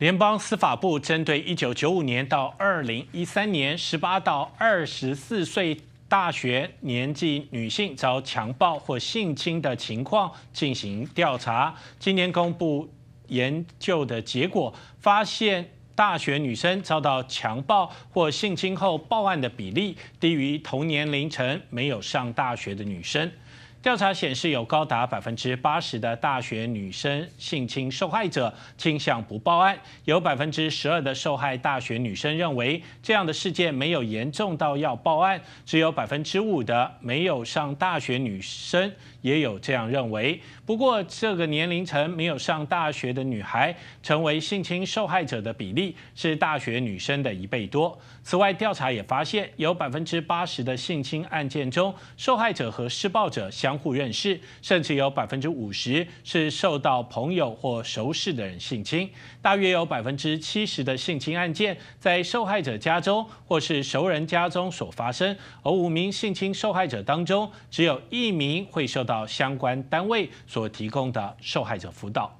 联邦司法部针对一九九五年到二零一三年十八到二十四岁大学年纪女性遭强暴或性侵的情况进行调查，今年公布研究的结果，发现大学女生遭到强暴或性侵后报案的比例低于同年龄层没有上大学的女生。调查显示，有高达百分之八十的大学女生性侵受害者倾向不报案；有百分之十二的受害大学女生认为这样的事件没有严重到要报案；只有百分之五的没有上大学女生也有这样认为。不过，这个年龄层没有上大学的女孩成为性侵受害者的比例是大学女生的一倍多。此外，调查也发现，有百分之八十的性侵案件中，受害者和施暴者相。相互认识，甚至有百分之五十是受到朋友或熟识的人性侵。大约有百分之七十的性侵案件在受害者家中或是熟人家中所发生，而五名性侵受害者当中，只有一名会受到相关单位所提供的受害者辅导。